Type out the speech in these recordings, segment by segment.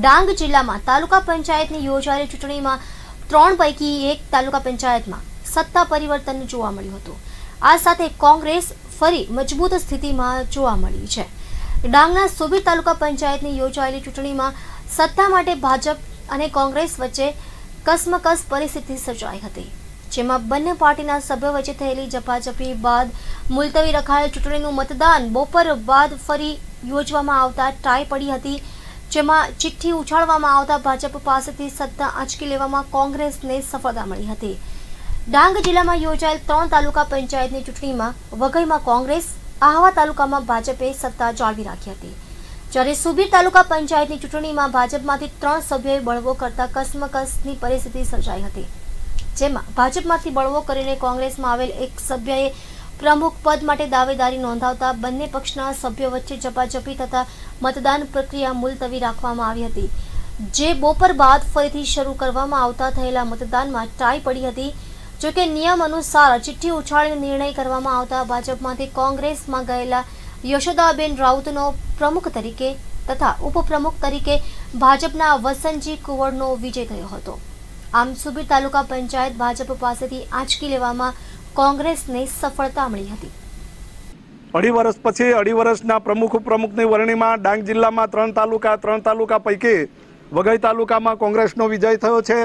ડાંગ જિલ્લામાં તાલુકા પંચાયતની યોજાયેલી ચૂંટણીમાં ત્રણ પૈકી એક તાલુકા પંચાયતમાં સત્તા પરિવર્તન જોવા મળ્યું હતું આ સાથે કોંગ્રેસ ફરી મજબૂત સ્થિતિમાં જોવા મળી છે ડાંગના સુબીર તાલુકા પંચાયતની યોજાયેલી ચૂંટણીમાં સત્તા માટે ભાજપ અને કોંગ્રેસ વચ્ચે કસમકસ પરિસ્થિતિ સર્જાઈ હતી જેમાં બંને પાર્ટીના સભ્યો વચ્ચે થયેલી ઝપાઝપી બાદ મુલતવી રખાયેલ ચૂંટણીનું મતદાન બપોર બાદ ફરી યોજવામાં આવતા ટાઈ પડી હતી જેમાં ચિઠ્ઠી ઉછાળવામાં આવતા ભાજપ પાસેથી સત્તા આંચકી લેવામાં કોંગ્રેસને સફળતા મળી હતી ડાંગ જિલ્લામાં યોજાયેલ ત્રણ તાલુકા પંચાયતની ચૂંટણીમાં વઘઈમાં કોંગ્રેસ આહવા તાલુકામાં ભાજપે સત્તા જાળવી રાખી હતી જ્યારે સુબીર તાલુકા પંચાયતની ચૂંટણીમાં ભાજપમાંથી ત્રણ સભ્યોએ બળવો કરતા કસમકસની પરિસ્થિતિ સર્જાઈ હતી જેમાં ભાજપમાંથી બળવો કરીને કોંગ્રેસમાં આવેલ એક સભ્યએ પ્રમુખ પદ માટે દાવેદારી નોંધાવતા બંને પક્ષના સભ્યો વચ્ચે ઝપાઝપી થતા મતદાન પ્રક્રિયા મુલતવી રાખવામાં આવી હતી જે બપોર બાદ ફરીથી શરૂ કરવામાં આવતા થયેલા મતદાનમાં ટાઈ પડી હતી જોકે નિયમ અનુસાર ચિઠ્ઠી ઉછાળીને નિર્ણય કરવામાં આવતા ભાજપમાંથી કોંગ્રેસમાં ગયેલા યશોદાબેન રાઉતનો પ્રમુખ તરીકે તથા ઉપપ્રમુખ તરીકે ભાજપના વસંતજી કુંવરનો વિજય થયો હતો આમ સુબીર તાલુકા પંચાયત ભાજપ પાસેથી આંચકી લેવામાં કોંગ્રેસને સફળતા મળી હતી અઢી વર્ષ પછી અઢી વર્ષના પ્રમુખ ઉપપ્રમુખની વરણીમાં ડાંગ જિલ્લામાં ત્રણ તાલુકા ત્રણ તાલુકા પૈકી વઘઈ તાલુકામાં કોંગ્રેસનો વિજય થયો છે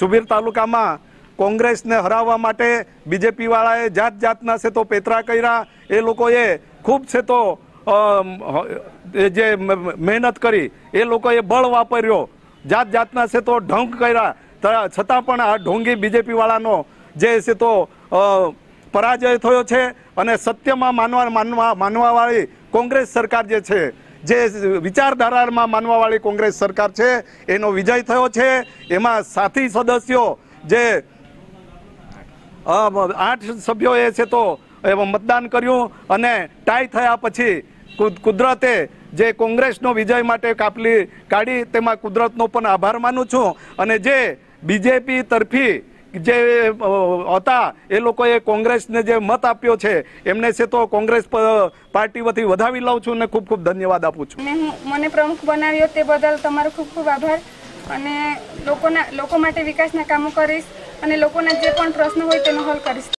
સુબીર તાલુકામાં કોંગ્રેસને હરાવવા માટે બીજેપીવાળાએ જાત જાતના છે તો પેતરા કર્યા એ લોકોએ ખૂબ છે તો જે મહેનત કરી એ લોકોએ બળ વાપર્યો જાત જાતના છે તો ઢંક કર્યા છતાં પણ આ ઢોંગી બીજેપીવાળાનો જે છે તો પરાજય થયો છે અને સત્યમાં માનવા માનવા માનવાવાળી કોંગ્રેસ સરકાર જે છે જે વિચારધારામાં માનવાવાળી કોંગ્રેસ સરકાર છે એનો વિજય થયો છે એમાં સાથી સદસ્યો જે આઠ સભ્યો એ છે તો એમાં મતદાન કર્યું અને ટાઈ થયા પછી કુદરતે જે કોંગ્રેસનો વિજય માટે કાપલી કાઢી તેમાં કુદરતનો પણ આભાર માનું છું અને જે બીજેપી તરફી જે હતા એ લોકોએ કોંગ્રેસને જે મત આપ્યો છે એમને છે તો કોંગ્રેસ પાર્ટી વતી વધાવી લઉં છું અને ખૂબ ખૂબ ધન્યવાદ આપું છું મને પ્રમુખ બનાવ્યો તે બદલ તમારો ખૂબ ખૂબ આભાર અને લોકોના લોકો માટે વિકાસના કામો કરીશ અને લોકોના જે પણ પ્રશ્નો હોય તેનો હલ કરીશ